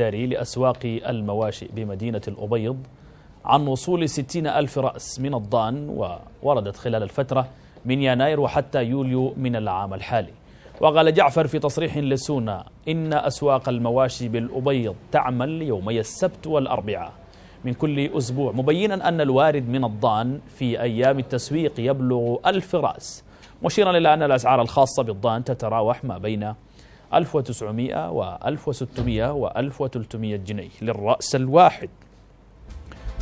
الداري لأسواق المواشئ بمدينة الأبيض عن وصول 60 ألف رأس من الضان ووردت خلال الفترة من يناير وحتى يوليو من العام الحالي وقال جعفر في تصريح لسونا إن أسواق المواشي بالأبيض تعمل يومي السبت والأربعاء من كل أسبوع مبينا أن الوارد من الضان في أيام التسويق يبلغ ألف رأس مشيرا إلى أن الأسعار الخاصة بالضان تتراوح ما بين 1900 و1600 و1300 جنيه للرأس الواحد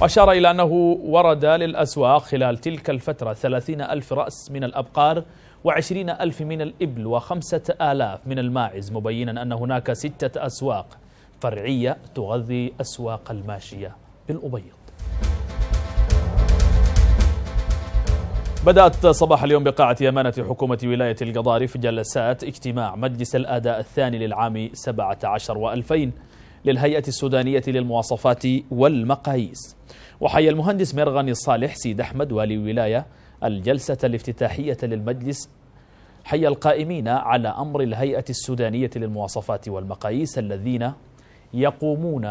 وأشار إلى أنه ورد للأسواق خلال تلك الفترة 30 ألف رأس من الأبقار 20 ألف من الإبل 5 آلاف من الماعز مبينا أن هناك ستة أسواق فرعية تغذي أسواق الماشية بالأبيض بدأت صباح اليوم بقاعة أمانة حكومة ولاية القضارف جلسات اجتماع مجلس الأداء الثاني للعام 17 و2000 للهيئة السودانية للمواصفات والمقاييس وحي المهندس مرغني الصالح سيد أحمد والي ولاية الجلسة الافتتاحية للمجلس حي القائمين على أمر الهيئة السودانية للمواصفات والمقاييس الذين يقومون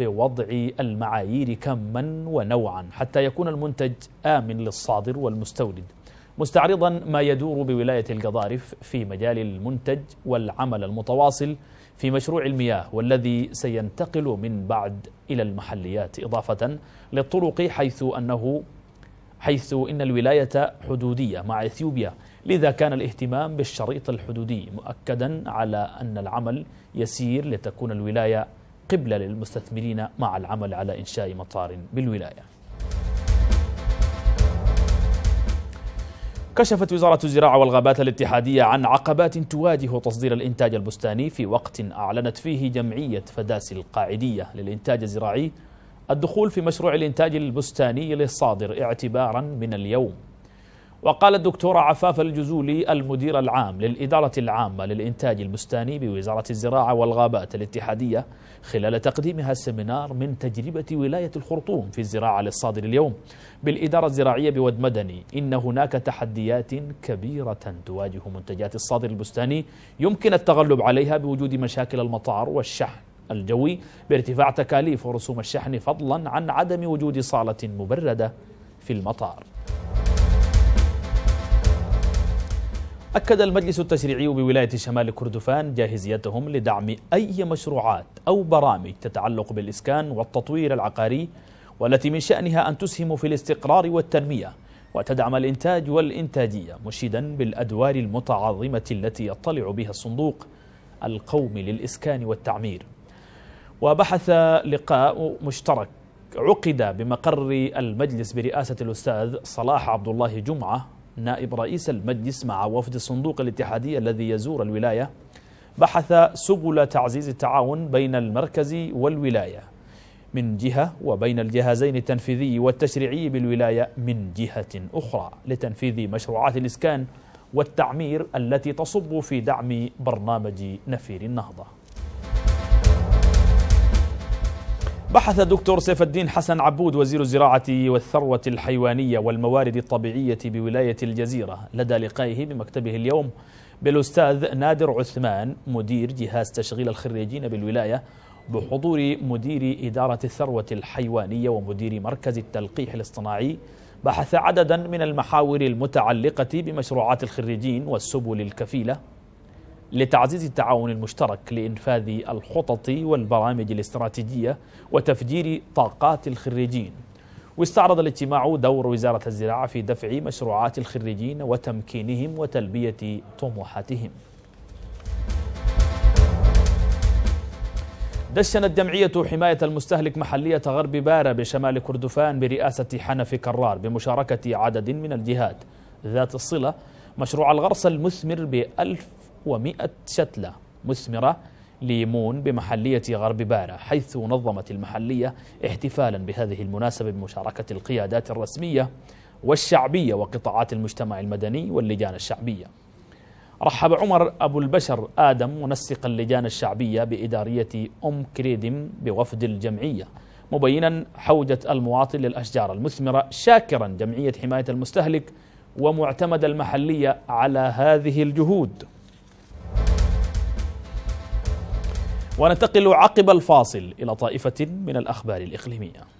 بوضع المعايير كما ونوعا حتى يكون المنتج آمن للصادر والمستورد مستعرضا ما يدور بولاية القضارف في مجال المنتج والعمل المتواصل في مشروع المياه والذي سينتقل من بعد إلى المحليات إضافة للطرق حيث أنه حيث إن الولاية حدودية مع إثيوبيا لذا كان الاهتمام بالشريط الحدودي مؤكدا على أن العمل يسير لتكون الولاية قبلة للمستثمرين مع العمل على إنشاء مطار بالولاية كشفت وزارة الزراعة والغابات الاتحادية عن عقبات تواجه تصدير الإنتاج البستاني في وقت أعلنت فيه جمعية فداسي القاعدية للإنتاج الزراعي الدخول في مشروع الإنتاج البستاني للصادر اعتبارا من اليوم وقال الدكتور عفاف الجزولي المدير العام للإدارة العامة للإنتاج البستاني بوزارة الزراعة والغابات الاتحادية خلال تقديمها السمينار من تجربة ولاية الخرطوم في الزراعة للصادر اليوم بالإدارة الزراعية بود مدني إن هناك تحديات كبيرة تواجه منتجات الصادر البستاني يمكن التغلب عليها بوجود مشاكل المطار والشحن الجوي بارتفاع تكاليف ورسوم الشحن فضلا عن عدم وجود صالة مبردة في المطار أكد المجلس التشريعي بولاية شمال كردفان جاهزيتهم لدعم أي مشروعات أو برامج تتعلق بالإسكان والتطوير العقاري والتي من شأنها أن تسهم في الاستقرار والتنمية وتدعم الإنتاج والإنتاجية مشيدا بالأدوار المتعاظمة التي يطلع بها الصندوق القومي للإسكان والتعمير وبحث لقاء مشترك عقد بمقر المجلس برئاسة الأستاذ صلاح عبد الله جمعة نائب رئيس المجلس مع وفد الصندوق الاتحادي الذي يزور الولاية بحث سبل تعزيز التعاون بين المركز والولاية من جهة وبين الجهازين التنفيذي والتشريعي بالولاية من جهة أخرى لتنفيذ مشروعات الإسكان والتعمير التي تصب في دعم برنامج نفير النهضه بحث الدكتور سيف الدين حسن عبود وزير الزراعة والثروة الحيوانية والموارد الطبيعية بولاية الجزيرة لدى لقائه بمكتبه اليوم بالأستاذ نادر عثمان مدير جهاز تشغيل الخريجين بالولاية بحضور مدير إدارة الثروة الحيوانية ومدير مركز التلقيح الاصطناعي بحث عددا من المحاور المتعلقة بمشروعات الخريجين والسبل الكفيلة لتعزيز التعاون المشترك لإنفاذ الخطط والبرامج الاستراتيجية وتفجير طاقات الخريجين واستعرض الاجتماع دور وزارة الزراعة في دفع مشروعات الخريجين وتمكينهم وتلبية طموحاتهم دشنت جمعية حماية المستهلك محلية غرب بارة بشمال كردفان برئاسة حنف كرار بمشاركة عدد من الجهات ذات الصلة مشروع الغرس المثمر بألف ومئة شتلة مثمرة ليمون بمحلية غرب بارة حيث نظمت المحلية احتفالا بهذه المناسبة بمشاركة القيادات الرسمية والشعبية وقطاعات المجتمع المدني واللجان الشعبية رحب عمر أبو البشر آدم منسق اللجان الشعبية بإدارية أم كريدم بوفد الجمعية مبينا حوجة المواطن للأشجار المثمرة شاكرا جمعية حماية المستهلك ومعتمد المحلية على هذه الجهود وننتقل عقب الفاصل إلى طائفة من الأخبار الإقليمية